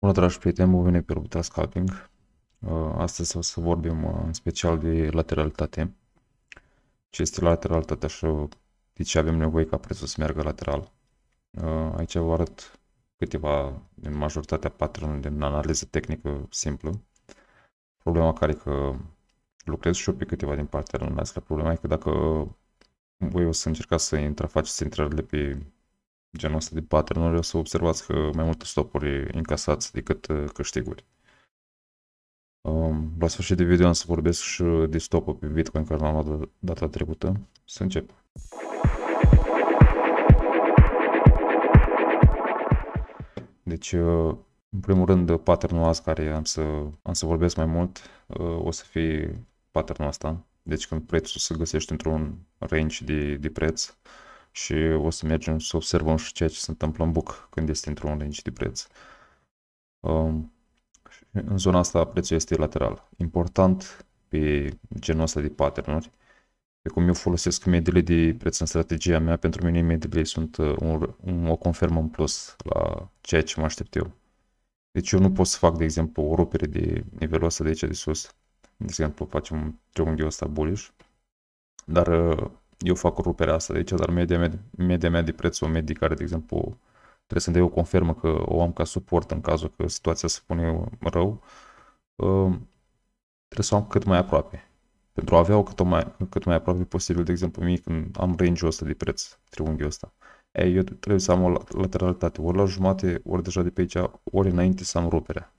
Bună dragi prieteni, bun venit pe Rubita Scalping. Uh, astăzi o să vorbim uh, în special de lateralitate. Ce este lateralitatea și uh, de ce avem nevoie ca prețul să meargă lateral. Aici vă arăt câteva din majoritatea patronului din analiză tehnică simplă. Problema care e că lucrez și eu pe câteva din partea analiză. Problema e că dacă voi o să încercați să intrafaceți intrările pe genul ăsta de pattern o să observați că mai multe stopuri încasați decât uh, câștiguri. Um, la sfârșit de video am să vorbesc și uh, de stop pe Bitcoin care l-am luat data trecută. Să încep. Deci, uh, în primul rând, patternul azi care am să, am să vorbesc mai mult o să fie patternul ăsta. Deci când prețul se găsește într-un range de, de preț, uh, și o să mergem să observăm și ceea ce se întâmplă în buc când este într-un range de preț. Um, în zona asta prețul este lateral. Important pe genul ăsta de pattern-uri, pe cum eu folosesc mediile de preț în strategia mea, pentru mine mediile sunt uh, un, un, o confirmă în plus la ceea ce mă aștept eu. Deci eu nu pot să fac, de exemplu, o rupere de nivelul ăsta de aici de sus. De exemplu, facem un triunghiul ăsta bullish, dar uh, eu fac ruperea asta de aici, dar media mea, media mea de o medii care, de exemplu, trebuie să-mi dai o confirmă că o am ca suport în cazul că situația se pune rău, uh, trebuie să o am cât mai aproape. Pentru a avea-o cât mai, cât mai aproape posibil, de exemplu, mie când am range-ul ăsta de preț, triunghiul ăsta, ei, eu trebuie să am o lateralitate, ori la jumate, ori deja de pe aici, ori înainte să am ruperea.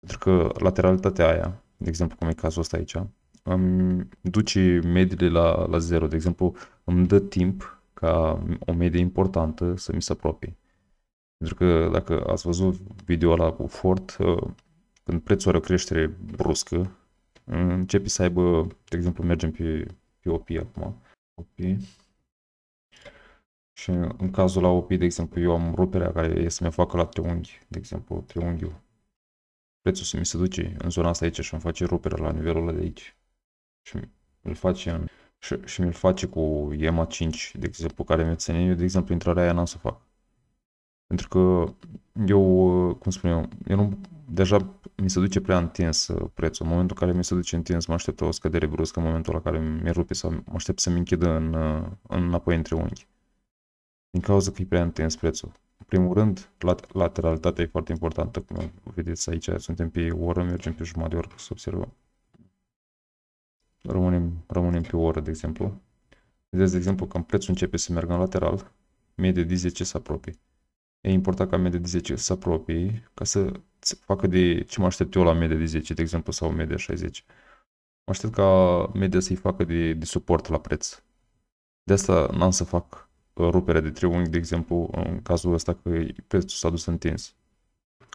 Pentru că lateralitatea aia, de exemplu cum e cazul ăsta aici, îmi duce mediile la, la zero. De exemplu, îmi dă timp ca o medie importantă să mi se apropie. Pentru că dacă ați văzut video ăla cu Ford, uh, când prețul are o creștere bruscă, începe să aibă, de exemplu, mergem pe, pe OP acum. OP. Și în cazul la OP, de exemplu, eu am ruperea care e să mi facă la triunghi, de exemplu, triunghiul. Prețul se mi se duce în zona asta aici și îmi face ruperea la nivelul ăla de aici și îl face, în, și, și mi-l face cu EMA 5, de exemplu, care mi-a ține, eu, de exemplu, intrarea aia n-am să fac. Pentru că eu, cum spun eu, eu nu, deja mi se duce prea întins uh, prețul. În momentul în care mi se duce întins, mă aștept o scădere bruscă, în momentul la care mi rupe sau mă aștept să-mi închidă în, uh, înapoi între unghi. Din cauza că e prea întins prețul. În primul rând, lateralitatea e foarte importantă, cum vedeți aici, suntem pe oră, mergem pe jumătate de oră să observăm rămânem, rămânem pe o oră, de exemplu. Vedeți, de exemplu, că prețul începe să meargă în lateral, medie de 10 se apropie. E important ca medie de 10 să apropie ca să facă de ce mă aștept eu la medie de 10, de exemplu, sau de 60. Mă aștept ca media să-i facă de, de suport la preț. De asta n-am să fac uh, ruperea de triunghi, de exemplu, în cazul ăsta că prețul s-a dus întins.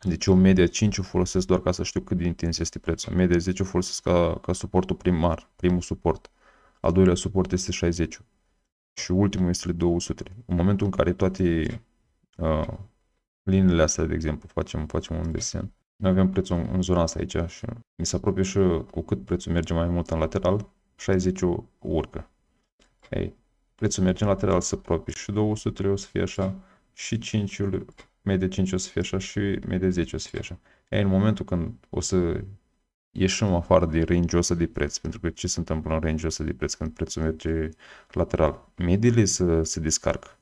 Deci eu media 5 o folosesc doar ca să știu cât de intens este prețul. Media 10 o folosesc ca, ca suportul primar, primul suport. Al doilea suport este 60 și ultimul este 200. În momentul în care toate uh, liniile astea, de exemplu, facem, facem un desen, noi avem prețul în zona asta aici și mi se apropie și cu cât prețul merge mai mult în lateral, 60 urcă. Ei, prețul merge în lateral, se apropie și 200 o să fie așa, și 5 media 5 o să fie așa și media 10 o să fie așa. E în momentul când o să ieșim afară de range ăsta de preț, pentru că ce se întâmplă în range ăsta de preț când prețul merge lateral? Mediile se, se descarcă.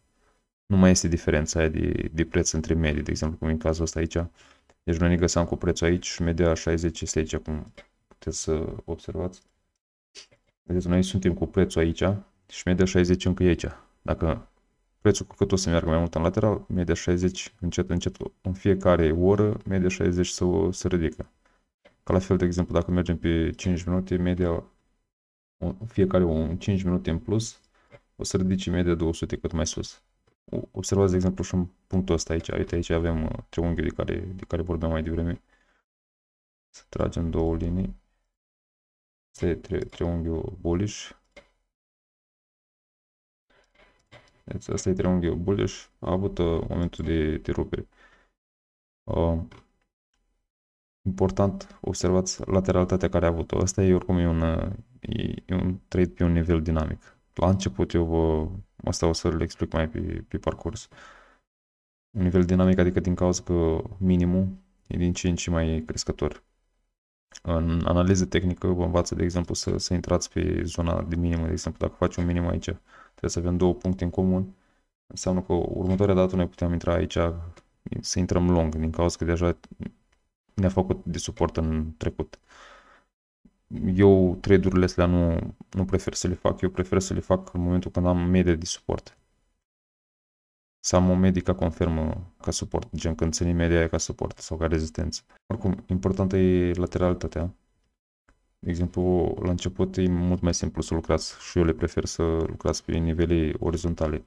Nu mai este diferența aia de, de preț între medii, de exemplu, cum e în cazul ăsta aici. Deci noi ne găseam cu prețul aici și media 60 este aici, cum puteți să observați. Vedeți, noi suntem cu prețul aici și media 60 încă e aici. Dacă Prețul cu cât o să meargă mai mult în lateral, media 60, încet, încet, în fiecare oră, media 60 să o să ridică. Ca la fel, de exemplu, dacă mergem pe 5 minute, media, fiecare un 5 minute în plus, o să ridice media 200 cât mai sus. Observați, de exemplu, și în punctul ăsta aici. Uite, aici avem uh, triunghiul de care, de care vorbeam mai devreme. Să tragem două linii. Este triunghiul bullish Deci asta e triunghiul bullish, a avut uh, momentul de, de rupere. Uh, important, observați lateralitatea care a avut-o. Asta e oricum e un, uh, e, e un trade pe un nivel dinamic. La început eu vă, asta o să le explic mai pe, pe parcurs. Un nivel dinamic adică din cauza că minimul e din ce în ce mai crescător. În analiză tehnică vă învață, de exemplu, să, să intrați pe zona de minim, de exemplu, dacă faci un minim aici, Trebuie să avem două puncte în comun. Înseamnă că următoarea dată noi putem intra aici, să intrăm long, din cauza că deja ne-a făcut de suport în trecut. Eu trade-urile astea nu, nu prefer să le fac, eu prefer să le fac în momentul când am medie de suport. Să am o medie ca confirmă ca suport, gen când țin media ca suport sau ca rezistență. Oricum, importantă e lateralitatea de exemplu, la început e mult mai simplu să lucrați și eu le prefer să lucrați pe nivele orizontale,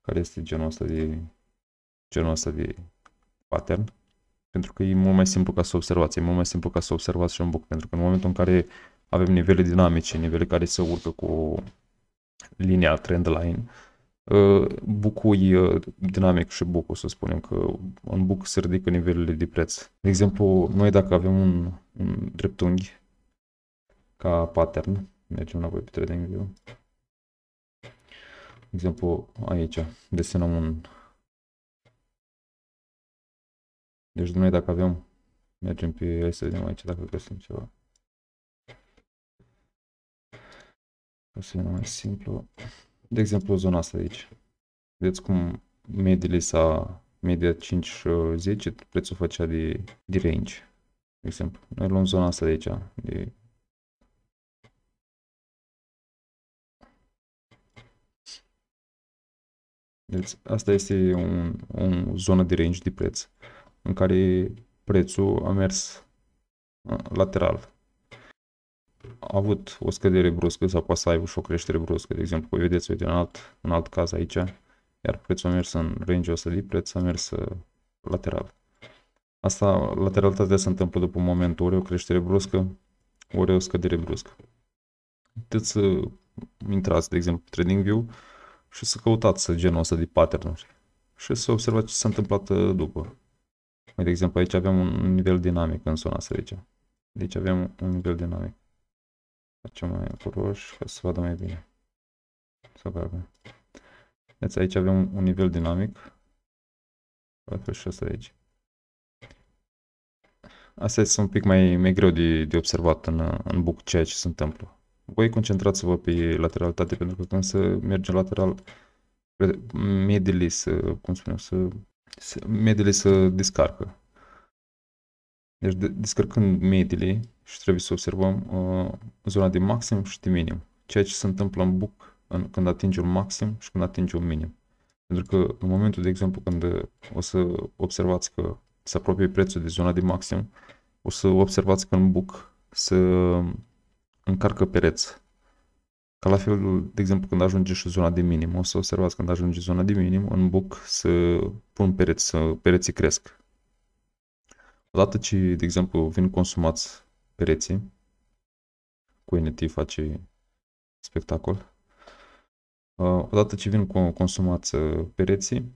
care este genul ăsta de, genul ăsta de pattern. Pentru că e mult mai simplu ca să observați, e mult mai simplu ca să observați și un book. Pentru că în momentul în care avem nivele dinamice, nivele care se urcă cu linia trend line, ă, e ă, dinamic și bucul, să spunem că în buc se ridică nivelele de preț. De exemplu, noi dacă avem un, un dreptunghi ca pattern. Mergem înapoi pe Trading View. De exemplu, aici desenăm un... Deci, noi dacă avem... Mergem pe... Hai să vedem aici dacă găsim ceva. O să vedem mai simplu. De exemplu, zona asta de aici. Vedeți cum mediile s-a... Media 5-10, prețul făcea de, de range. De exemplu, noi luăm zona asta de aici, de Deci asta este un, o zonă de range de preț în care prețul a mers uh, lateral. A avut o scădere bruscă sau poate să aibă și o creștere bruscă. De exemplu, cum vedeți, uite, în alt, în alt caz aici, iar prețul a mers în range-ul ăsta de preț, a mers uh, lateral. Asta, lateralitatea se întâmplă după un moment, ori o creștere bruscă, ori o scădere bruscă. Puteți să intrați, de exemplu, TradingView, și să căutați genul ăsta de pattern și să observați ce s-a întâmplat uh, după. De exemplu, aici avem un nivel dinamic în zona asta aici. Deci avem un nivel dinamic. Facem mai roșu ca să vadă mai bine. Să vadă. Deci aici avem un nivel dinamic. La fel și asta aici. Asta este un pic mai, mai greu de, de observat în, în buc ceea ce se întâmplă voi concentrați-vă pe lateralitate, pentru că când să merge lateral, medile să, cum spunem, să, să să descarcă. Deci de, descărcând medile și trebuie să observăm uh, zona de maxim și de minim. Ceea ce se întâmplă în buc în, când atinge un maxim și când atinge un minim. Pentru că în momentul, de exemplu, când o să observați că se apropie prețul de zona de maxim, o să observați că în buc să încarcă pereți. Ca la fel, de exemplu, când ajunge și zona de minim, o să observați când ajunge zona de minim, în buc să pun pereți, să pereții cresc. Odată ce, de exemplu, vin consumați pereții, cu NT face spectacol, uh, odată ce vin consumați uh, pereții,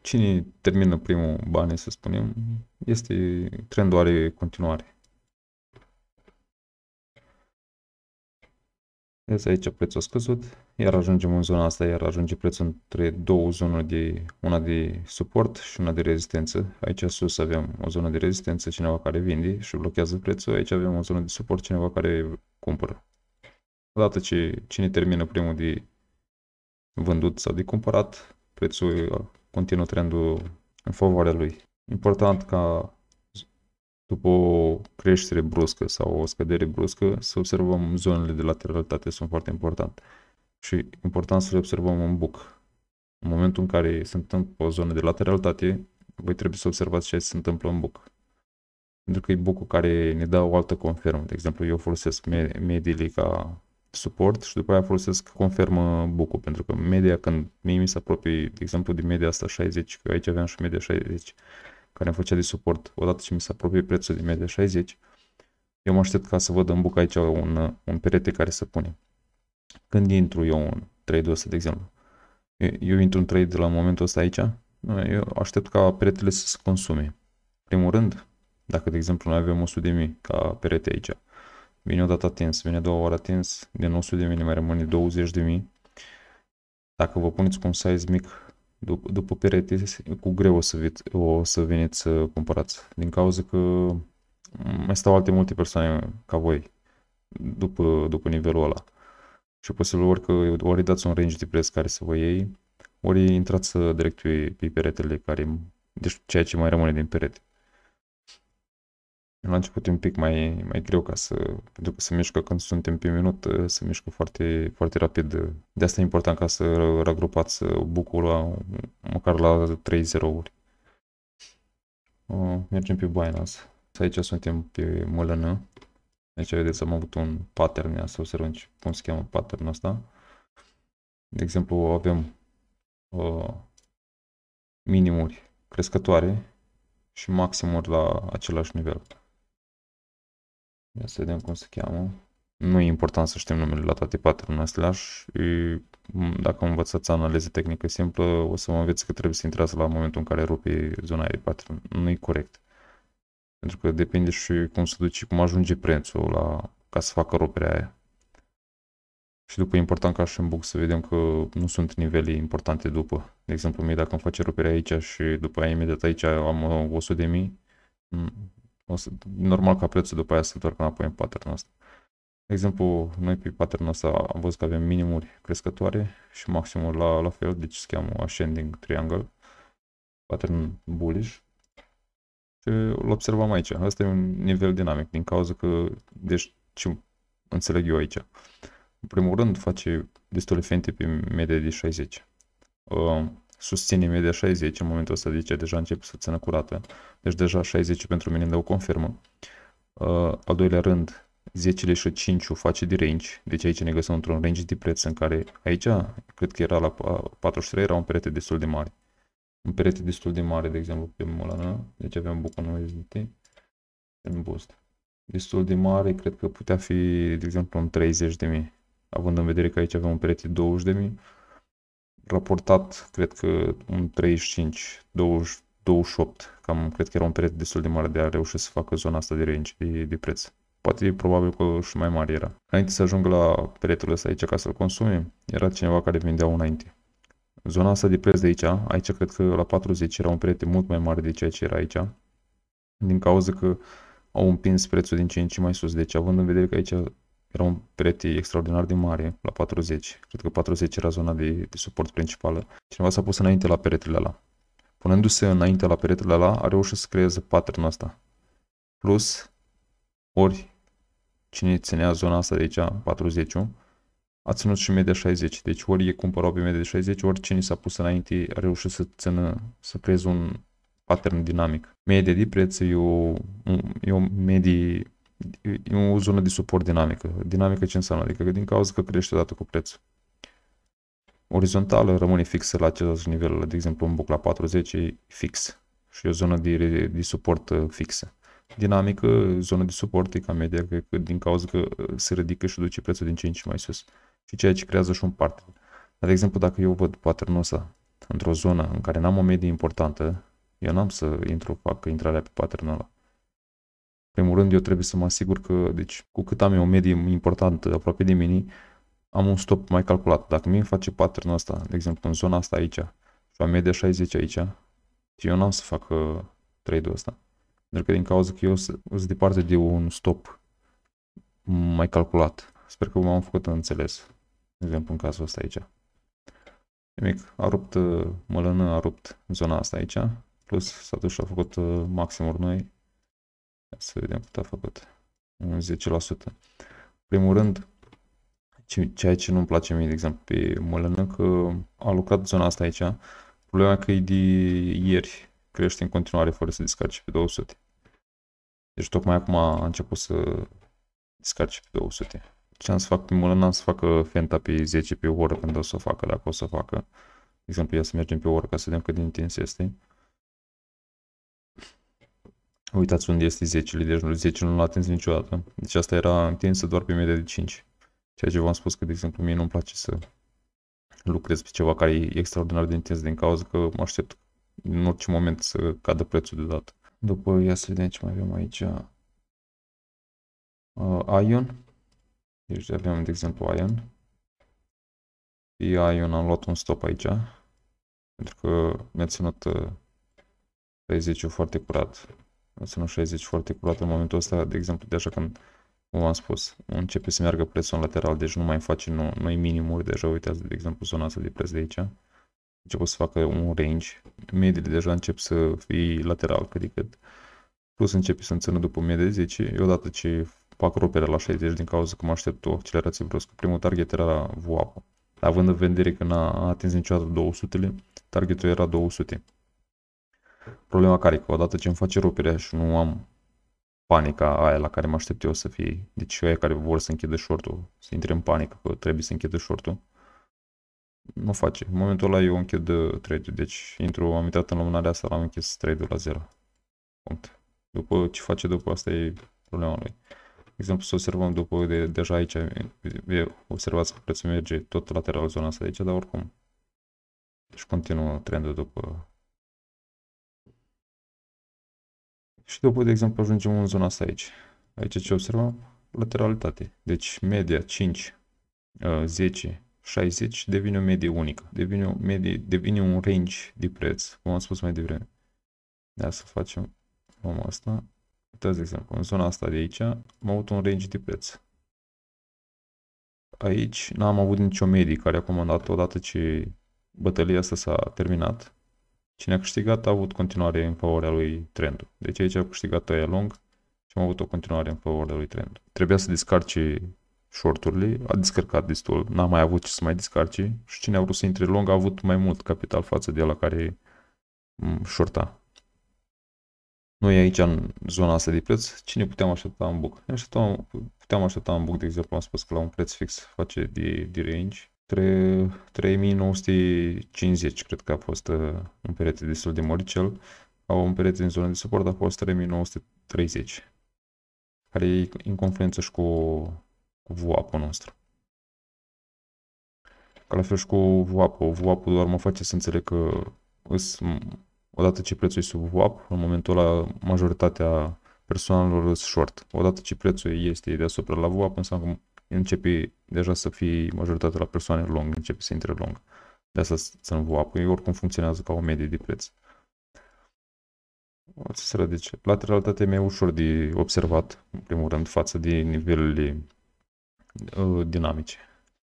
cine termină primul bani, să spunem, este trendul are continuare. Vedeți aici prețul a scăzut, iar ajungem în zona asta, iar ajunge prețul între două zone, de, una de suport și una de rezistență. Aici sus avem o zonă de rezistență, cineva care vinde și blochează prețul, aici avem o zonă de suport, cineva care cumpără. Odată ce cine termină primul de vândut sau de cumpărat, prețul continuă trendul în favoarea lui. Important ca după o creștere bruscă sau o scădere bruscă, să observăm zonele de lateralitate, sunt foarte importante. Și important să le observăm în buc. În momentul în care se întâmplă o zonă de lateralitate, voi trebuie să observați ce se întâmplă în buc. Pentru că e bucul care ne dă o altă confirmă. De exemplu, eu folosesc mediile ca suport și după aia folosesc confirmă bucul, pentru că media, când mie mi se apropie, de exemplu, de media asta 60, că aici aveam și media 60, care îmi făcea de suport odată ce mi s-a apropie prețul de media 60. Eu mă aștept ca să văd în buc aici un, un perete care să pune. Când intru eu în trade ăsta, de exemplu, eu, eu intru în trade de la momentul ăsta aici, eu aștept ca peretele să se consume. Primul rând, dacă, de exemplu, noi avem 100 de mii ca perete aici, vine o dată atins, vine două ori atins, din 100 de mii ne mai rămâne 20 de mii. Dacă vă puneți cu un size mic, după, după perete, cu greu o să, vi, o să veniți să uh, cumpărați, din cauza că mm, mai stau alte multe persoane ca voi după, după nivelul ăla. Și posibil ori că ori dați un range de preț care să vă iei, ori intrați uh, direct pe, peretele care, deci ceea ce mai rămâne din perete la început e un pic mai, mai greu ca să, pentru că se mișcă când suntem pe minut, eh, se mișcă foarte, foarte rapid. De asta e important ca să regrupați eh, bucul la, măcar la 3 0-uri. Mergem pe Binance. Aici suntem pe mălână. Aici vedeți am avut un pattern, să observăm cum se cheamă patternul ăsta. De exemplu, avem uh, minimuri crescătoare și maximuri la același nivel. Ia să vedem cum se cheamă. Nu e important să știm numele la toate pattern slash. E, dacă învățați analiză tehnică simplă, o să mă înveți că trebuie să intrați la momentul în care rupi zona de pattern. Nu e corect. Pentru că depinde și cum se duce, cum ajunge prețul la, ca să facă ruperea aia. Și după e important ca și în book să vedem că nu sunt nivele importante după. De exemplu, mie dacă îmi face ruperea aici și după aia imediat aici am 100.000, o să, normal ca prețul după aia să întoarcă înapoi în pattern ăsta. De exemplu, noi pe pattern ăsta am văzut că avem minimuri crescătoare și maximul la, la fel, deci se cheamă Ascending Triangle, pattern bullish. Și îl observăm aici. Asta e un nivel dinamic din cauza că, deci ce înțeleg eu aici? În primul rând face destule fente pe media de 60 susține media 60 în momentul ăsta, zice, deja începe să țină curată. Deci deja 60 pentru mine dau confirmă. Uh, al doilea rând, 10 și 5 face de range, deci aici ne găsim într-un range de preț în care aici, cred că era la 43, era un perete destul de mare. Un perete destul de mare, de exemplu, pe ăla, nu? Deci avem bucon USDT în boost. Destul de mare, cred că putea fi, de exemplu, un 30 de mii, având în vedere că aici avem un perete 20 de mii, raportat, cred că un 35, 20, 28, cam cred că era un preț destul de mare de a reuși să facă zona asta de range de, de preț. Poate probabil că și mai mare era. Înainte să ajung la peretul ăsta aici ca să-l consumim, era cineva care vindea înainte. Zona asta de preț de aici, aici cred că la 40 era un preț mult mai mare de ceea ce era aici, din cauza că au împins prețul din ce în ce mai sus. Deci având în vedere că aici era un perete extraordinar de mare, la 40. Cred că 40 era zona de, de suport principală. Cineva s-a pus înainte la peretele ăla. Punându-se înainte la peretele ăla, a reușit să creeze pattern asta. Plus, ori cine ținea zona asta de aici, 40 a ținut și media 60. Deci ori e cumpărat pe media 60, ori cine s-a pus înainte a reușit să țină, să creeze un pattern dinamic. Media de preț e o, e o medie e o zonă de suport dinamică. Dinamică ce înseamnă? Adică din cauza că crește odată cu prețul. Orizontală rămâne fixă la acest nivel, de exemplu un buc la 40 e fix și e o zonă de, de suport uh, fixă. Dinamică, zonă de suport e ca media, că, că din cauza că uh, se ridică și duce prețul din ce în ce mai sus. Și ceea ce creează și un pattern. Dar, de exemplu, dacă eu văd patternul ăsta într-o zonă în care n-am o medie importantă, eu n-am să intru, fac intrarea pe patternul ăla primul rând, eu trebuie să mă asigur că, deci, cu cât am eu o medie importantă aproape de mine, am un stop mai calculat. Dacă mi îmi face pattern asta, de exemplu, în zona asta aici, și am media 60 aici, și eu n-am să fac uh, trade-ul ăsta. Pentru că din cauza că eu sunt departe de un stop mai calculat. Sper că m-am făcut înțeles. De exemplu, în cazul ăsta aici. Nimic, a rupt uh, mălână, a rupt zona asta aici, plus s-a dus și a făcut uh, maximuri noi să vedem cât a făcut. 10%. Primul rând, ceea ce nu-mi place mie, de exemplu, pe Mălână, că a lucrat zona asta aici. Problema că e de ieri. Crește în continuare fără să descarce pe 200. Deci tocmai acum a început să descarce pe 200. Ce am să fac pe Mălână? Am să facă fenta pe 10 pe oră când o să o facă, dacă o să o facă. De exemplu, ia să mergem pe oră ca să vedem cât de intens este. Uitați unde este 10 deci 10 nu l-a atins niciodată. Deci asta era întinsă doar pe media de 5. Ceea ce v-am spus că, de exemplu, mie nu-mi place să lucrez pe ceva care e extraordinar de intens din cauza că mă aștept în orice moment să cadă prețul deodată. După, ia să vedem ce mai avem aici. Uh, Ion. Deci avem, de exemplu, Ion. Pe Ion am luat un stop aici. Pentru că mi-a ținut 30 uh, foarte curat înseamnă 60 foarte curat în momentul ăsta, de exemplu, de așa când cum am spus, începe să meargă presul în lateral, deci nu mai face nu noi minimuri deja, uitați de exemplu zona asta de preț de aici, început să facă un range, mediile deja încep să fie lateral cât de cât, plus începe să înțină după medie 10, e odată ce fac rupere la 60 din cauza că mă aștept o accelerație bruscă, primul target era VWAP, având în vedere că n-a atins niciodată 200-le, targetul era 200. Problema care e că odată ce îmi face ruperea și nu am panica aia la care mă aștept eu să fie. Deci aia care vor să închidă short să intre în panică că trebuie să închidă short nu face. În momentul ăla eu închid uh, trade Deci intru, am intrat în lumânarea asta, l-am închis trade la 0. Punct. După ce face după asta e problema lui. De exemplu, să observăm după, de, deja aici, e, observați că prețul merge tot lateral zona asta de aici, dar oricum. Deci continuă trendul după Și după, de exemplu, ajungem în zona asta aici. Aici ce observăm? Lateralitate. Deci media 5, 10, 60 devine o medie unică. Devine, o medie, devine un range de preț, cum am spus mai devreme. Da, să facem omul asta. Uitați, de exemplu, în zona asta de aici am avut un range de preț. Aici n-am avut nicio medie care a comandat odată ce bătălia asta s-a terminat. Cine a câștigat a avut continuare în favoarea lui trendul. Deci aici a câștigat tăia long și am avut o continuare în favoarea lui Trend. Trebuia să descarci shorturile, a descărcat destul, n-a mai avut ce să mai descarci și cine a vrut să intre long a avut mai mult capital față de la care shorta. Noi aici, în zona asta de preț, cine puteam aștepta în buc? Ne așteptam, puteam aștepta în buc, de exemplu, am spus că la un preț fix face de, de range 3950, cred că a fost uh, un perete destul de măricel, au un perete în zona de suport a fost 3930, care e în confluență și cu, cu VWAP-ul nostru. Ca la fel și cu VWAP-ul. VWAP-ul doar mă face să înțeleg că îs, odată ce prețul e sub VWAP, în momentul ăla majoritatea persoanelor sunt short. Odată ce prețul este deasupra la VWAP, înseamnă că începi deja să fii majoritatea la persoane long, începi să intre long. De asta să nu vă apă, oricum funcționează ca o medie de preț. se deci, lateralitatea e mai ușor de observat, în primul rând, față de nivelele ă, dinamice.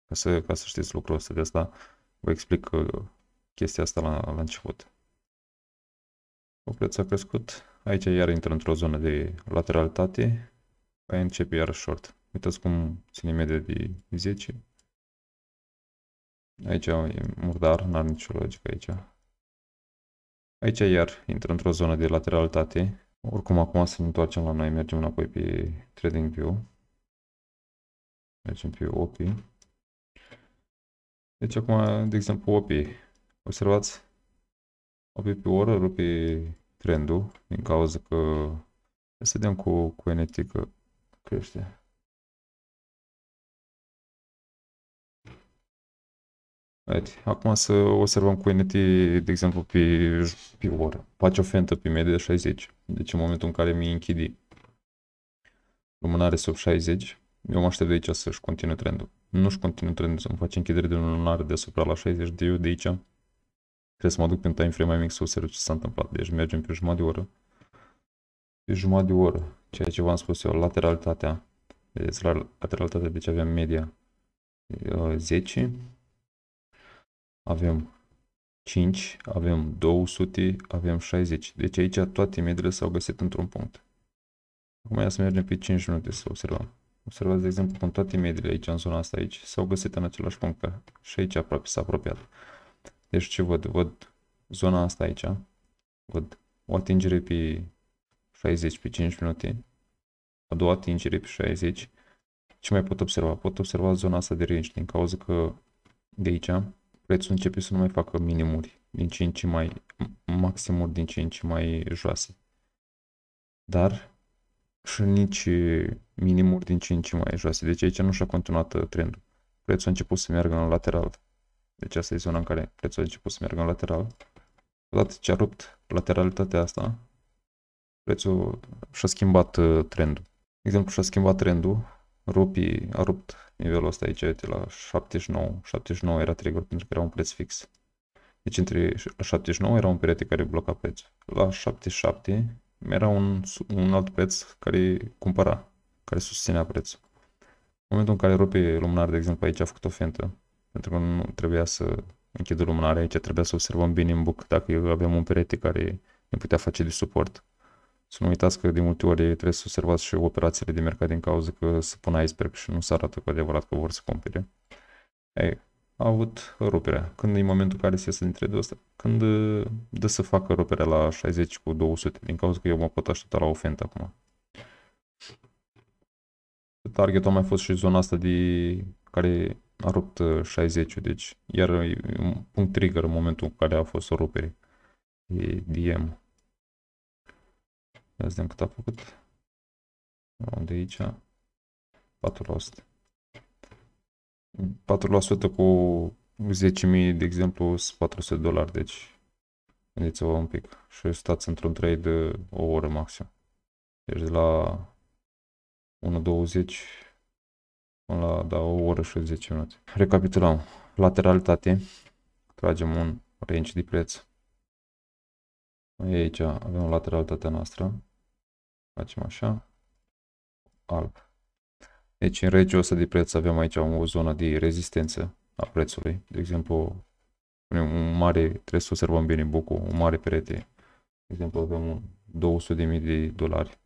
Ca să, ca să știți lucrul ăsta, de asta vă explic ă, chestia asta la, la început. O preț a crescut, aici iar intră într-o zonă de lateralitate, aici începe iar short. Uitați cum ține media de 10. Aici e murdar, n-are nicio logică aici. Aici iar intră într-o zonă de lateralitate. Oricum acum să ne întoarcem la noi, mergem înapoi pe Trading View. Mergem pe OP. Deci acum, de exemplu, OP. Observați? OP pe oră rupe trendul din cauza că să vedem cu, cu NT că crește. Right. Deci, acum să observăm cu NT, de exemplu, pe, pe oră. Face o fentă pe media de 60. Deci în momentul în care mi i închidi lumânare sub 60, eu mă aștept de aici să-și continue trendul. Nu-și continue trendul, să-mi face închidere de lunare deasupra la 60, de eu de aici trebuie să mă duc pe un time frame mai mic să observ ce s-a întâmplat. Deci mergem pe jumătate de oră. Pe jumătate de oră, ceea ce v-am spus eu, lateralitatea. Vedeți, lateralitatea, deci avem media 10, avem 5, avem 200, avem 60. Deci aici toate mediile s-au găsit într-un punct. Acum ia să mergem pe 5 minute să observăm. Observați, de exemplu, cum toate mediile aici, în zona asta aici, s-au găsit în același punct. Și aici aproape s-a apropiat. Deci ce văd? Văd zona asta aici. Văd o atingere pe 60 pe 5 minute. A doua atingere pe 60. Ce mai pot observa? Pot observa zona asta de range din cauza că de aici prețul începe să nu mai facă minimuri din ce în ce mai, maximuri din ce în ce mai joase. Dar și nici minimuri din ce în ce mai joase. Deci aici nu și-a continuat uh, trendul. Prețul a început să meargă în lateral. Deci asta e zona în care prețul a început să meargă în lateral. Odată ce a rupt lateralitatea asta, prețul și-a schimbat uh, trendul. De exemplu, și-a schimbat trendul Rupi a rupt nivelul ăsta aici, uite, la 79. 79 era trigger pentru că era un preț fix. Deci între 79 era un perete care bloca preț. La 77 era un, un alt preț care cumpăra, care susținea prețul. În momentul în care rupe lumânare, de exemplu, aici a făcut o fentă, pentru că nu trebuia să închidă lumânarea aici, trebuia să observăm bine în buc dacă avem un perete care ne putea face de suport să nu uitați că de multe ori trebuie să observați și operațiile de mercat din cauza că se pun iceberg și nu se arată cu adevărat că vor să cumpere. Ei, a avut ruperea. Când e momentul care se iese din de asta, Când uh, dă să facă ruperea la 60 cu 200, din cauza că eu mă pot aștepta la ofentă acum. Targetul a mai fost și zona asta de care a rupt 60 uh, deci iar un punct trigger în momentul în care a fost o rupere. E DM. Ia vedem cât a făcut. De aici. 4%. 4% cu 10.000, de exemplu, 400 dolari, deci gândiți-vă un pic. Și stați într-un trade o oră maxim. Deci de la 1.20 până la da, o oră și 10 minute. Recapitulăm. Lateralitate. Tragem un range de preț noi aici, avem o lateralitatea noastră. Facem așa. Alb. Deci în regiul ăsta de preț avem aici o zonă de rezistență a prețului. De exemplu, un mare, trebuie să observăm bine bucul, un mare perete. De exemplu, avem un 200.000 de dolari.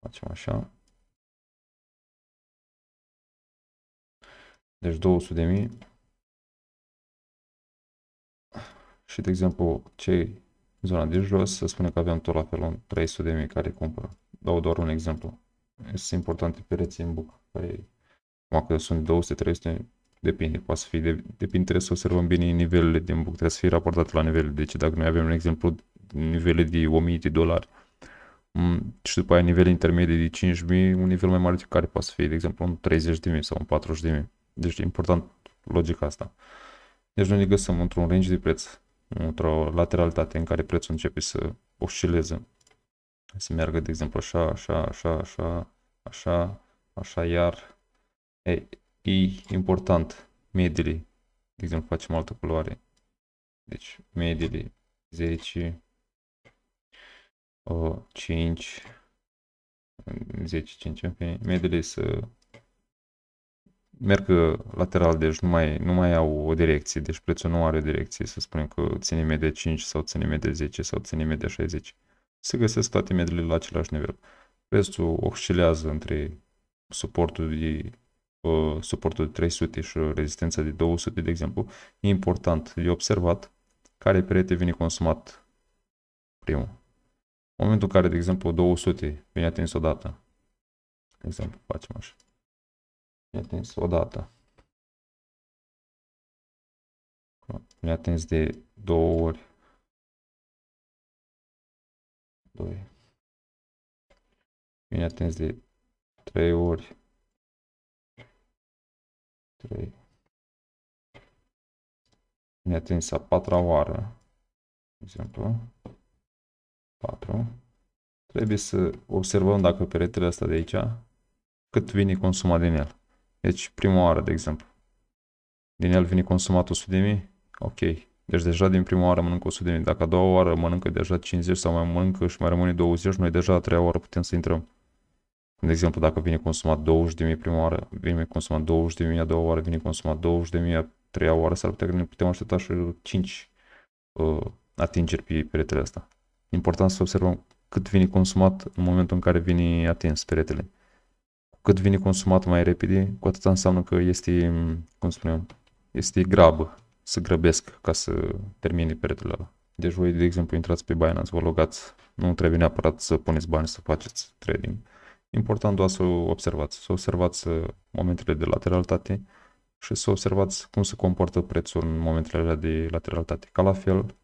Facem așa. Deci 200.000 și, de exemplu, cei zona de jos, să spunem că avem tot la fel 300 de mii care cumpără. Dau doar un exemplu. Sunt importante pereții în buc, care că sunt 200-300, depinde, poate să fie, de, depinde, trebuie să observăm bine nivelele din buc, trebuie să fie raportat la nivel. Deci dacă noi avem un exemplu nivele de 1000 de dolari mm, și după aia nivel intermedii de 5000, un nivel mai mare de care poate să fie, de exemplu, un 30.000 sau un 40.000. Deci e important logica asta. Deci noi ne găsim într-un range de preț într-o lateralitate în care prețul începe să oscileze. Să meargă, de exemplu, așa, așa, așa, așa, așa, așa, iar e, e important mediile. De exemplu, facem altă culoare. Deci, mediile 10, 5, 10, 5, mediile să merg lateral, deci nu mai, nu mai au o direcție, deci prețul nu are direcție, să spunem că ținime de 5 sau ținime de 10 sau ținime de 60. Se găsesc toate mediile la același nivel. Prețul oscilează între suportul de, uh, suportul de 300 și rezistența de 200, de exemplu. E important de observat care perete vine consumat primul. În momentul în care, de exemplu, 200 vine atins odată, de exemplu, facem așa mi-a atins dată. Mi-a atins de două ori. Doi. Mi-a atins de trei ori. Trei. Mi-a atins a patra oară. De exemplu. 4. Trebuie să observăm dacă peretele asta de aici, cât vine consuma din el. Deci prima oară, de exemplu. Din el vine consumat 100.000? Ok. Deci deja din prima oară mănâncă 100.000. Dacă a doua oară mănâncă deja 50 sau mai mănâncă și mai rămâne 20, noi deja a treia oară putem să intrăm. De exemplu, dacă vine consumat 20.000 prima oară, vine consumat 20.000, a doua oară vine consumat 20.000, a treia oară s-ar putea că ne putem aștepta și 5 uh, atingeri pe peretele asta. Important să observăm cât vine consumat în momentul în care vine atins peretele cât vine consumat mai repede, cu atât înseamnă că este, cum spuneam, este grabă să grăbesc ca să termine peretele ăla. Deci voi, de exemplu, intrați pe Binance, vă logați, nu trebuie neapărat să puneți bani să faceți trading. Important doar să observați, să observați uh, momentele de lateralitate și să observați cum se comportă prețul în momentele alea de lateralitate. Ca la fel,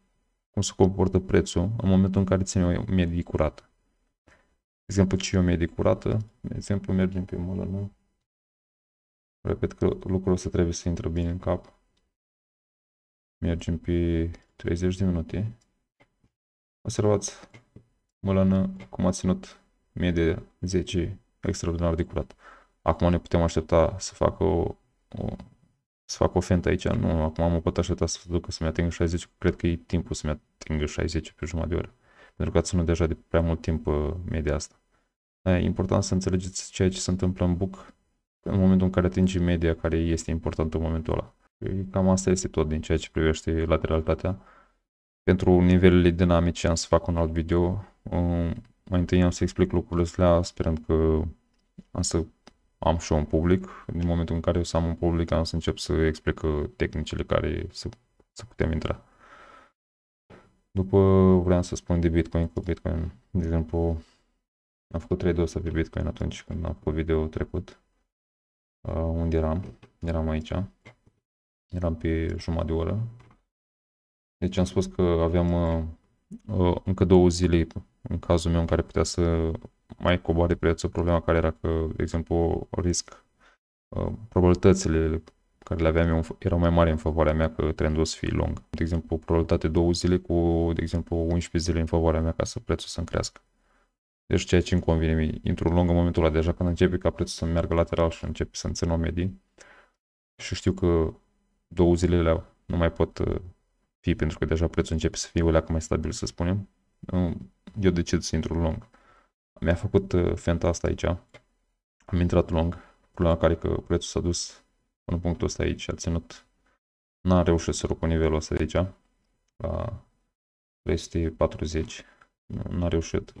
cum se comportă prețul în momentul în care ține o medie curată exemplu ce de curată, de exemplu mergem pe mulă, nu? Repet că lucrul ăsta trebuie să intră bine în cap. Mergem pe 30 de minute. Observați mălană cum a ținut medie 10 extraordinar de curat. Acum ne putem aștepta să facă o, o să fac o fentă aici, nu, acum mă pot aștepta să duc să-mi atingă 60, cred că e timpul să-mi atingă 60 pe jumătate de oră, pentru că a ținut deja de prea mult timp uh, media asta. E important să înțelegeți ceea ce se întâmplă în book în momentul în care atingi media care este importantă în momentul ăla. cam asta este tot din ceea ce privește lateralitatea. Pentru nivelele dinamice am să fac un alt video. Um, mai întâi am să explic lucrurile astea, sperând că am să am și eu un public. Din momentul în care o să am un public, am să încep să explic uh, tehnicile care să, să putem intra. După vreau să spun de Bitcoin, că Bitcoin, de exemplu, am făcut trade-ul ăsta pe Bitcoin atunci când am făcut video trecut. Uh, unde eram? Eram aici. Eram pe jumătate de oră. Deci am spus că aveam uh, uh, încă două zile în cazul meu în care putea să mai coboare prețul. Problema care era că, de exemplu, risc, uh, probabilitățile care le aveam eu erau mai mari în favoarea mea că trendul o să fie lung. De exemplu, probabilitate două zile cu, de exemplu, 11 zile în favoarea mea ca să prețul să crească. Deci ceea ce îmi convine mie. Intru lung în momentul ăla deja când începe ca prețul să meargă lateral și începe să înțină o medie. Și știu că două zilele nu mai pot uh, fi pentru că deja prețul începe să fie leacă mai stabil, să spunem. Eu decid să intru lung. Mi-a făcut uh, fenta asta aici. Am intrat lung. Problema care că prețul s-a dus până în punctul ăsta aici. și A ținut. n a reușit să rupă nivelul ăsta de aici. La 340. N-a reușit.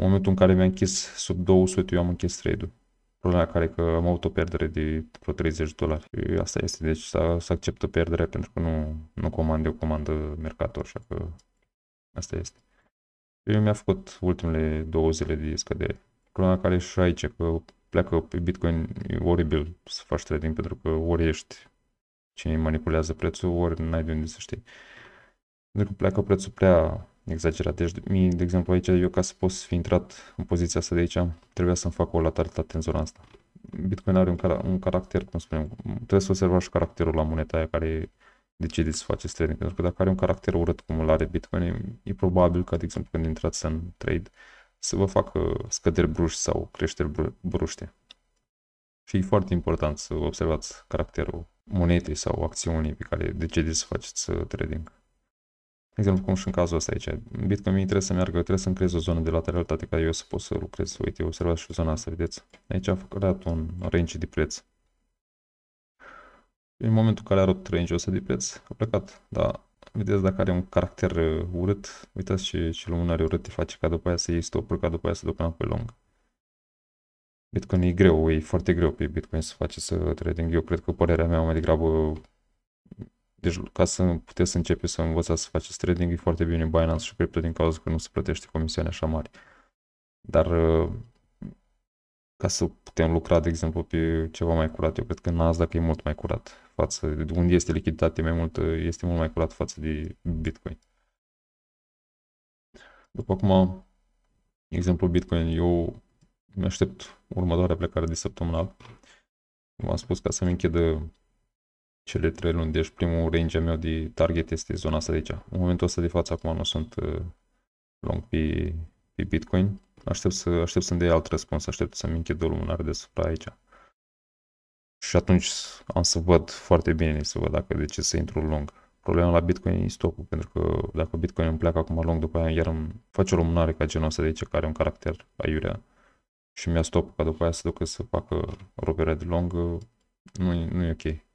În momentul în care mi-a închis sub 200, eu am închis trade-ul. Problema care e că am avut o pierdere de vreo 30 de dolari. Asta este, deci să, să acceptă pierderea pentru că nu, nu comand eu, comandă Mercator, așa că asta este. Eu mi-a făcut ultimele două zile de scădere. Problema care e și aici, că pleacă pe Bitcoin, e oribil să faci trading pentru că ori ești cine manipulează prețul, ori n-ai de unde să știi. Pentru că pleacă prețul prea Exagerat. Deci, mie, de exemplu, aici, eu ca să poți fi intrat în poziția asta de aici, trebuia să-mi fac o lateralitate în zona asta. Bitcoin are un, car- un caracter, cum spunem, trebuie să observați și caracterul la moneta aia care decide să faceți trading. Pentru că dacă are un caracter urât cum îl are Bitcoin, e, e probabil că, de exemplu, când intrați în trade, să vă facă scăderi bruști sau creșteri bruște. Și e foarte important să observați caracterul monetei sau acțiunii pe care decideți să faceți uh, trading. De exemplu, cum și în cazul ăsta aici, Bitcoin mi trebuie să meargă, trebuie să-mi creez o zonă de lateralitate ca eu să pot să lucrez. Uite, observați și zona asta, vedeți? Aici a creat un range de preț. În momentul în care a rupt range ăsta de preț, a plecat. Dar vedeți dacă are un caracter uh, urât, uitați ce, ce lumânare Te face ca după aia să iei stop ca după aia să ducă înapoi lung. Bitcoin e greu, e foarte greu pe Bitcoin să face să trading. Eu cred că părerea mea mai degrabă deci ca să puteți să începeți să învățați să faceți trading, e foarte bine Binance și cripto din cauza că nu se plătește comisioane așa mari. Dar ca să putem lucra, de exemplu, pe ceva mai curat, eu cred că Nasdaq e mult mai curat față de unde este lichiditate mai mult, este mult mai curat față de Bitcoin. După cum, de exemplu, Bitcoin, eu mi aștept următoarea plecare de săptămânal. V-am spus ca să-mi închidă cele trei luni. Deci primul range meu de target este zona asta de aici. În momentul ăsta de față acum nu sunt uh, long pe, pe Bitcoin. Aștept să, aștept să-mi dea alt răspuns, aștept să-mi închid o lumânare supra aici. Și atunci am să văd foarte bine să văd dacă de ce să intru long. Problema la Bitcoin e stocul, pentru că dacă Bitcoin îmi pleacă acum long, după aia iar îmi face o lumânare ca genul ăsta de aici, care are un caracter aiurea și mi-a stop ca după aia să ducă să facă roperea de long, uh, nu, nu e ok.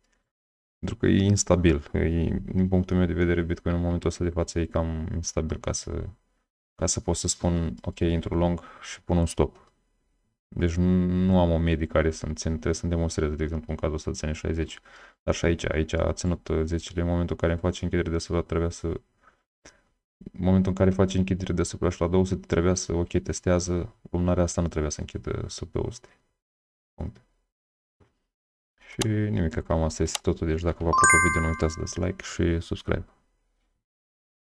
Pentru că e instabil. E, din punctul meu de vedere, Bitcoin în momentul ăsta de față e cam instabil ca să, ca să pot să spun, ok, intru long și pun un stop. Deci nu am o medie care să-mi țin, trebuie să-mi demonstreze, de exemplu, în cazul ăsta ține 60. Dar și aici, aici a ținut 10 în momentul în care îmi face închidere de săptămână, trebuia să... În momentul în care face închidere de sub la 200, trebuia să, ok, testează, lumânarea asta nu trebuia să închidă sub 200. Punct. Și nimic, cam asta este totul. Deci dacă v-a plăcut video, nu uitați să dați like și subscribe.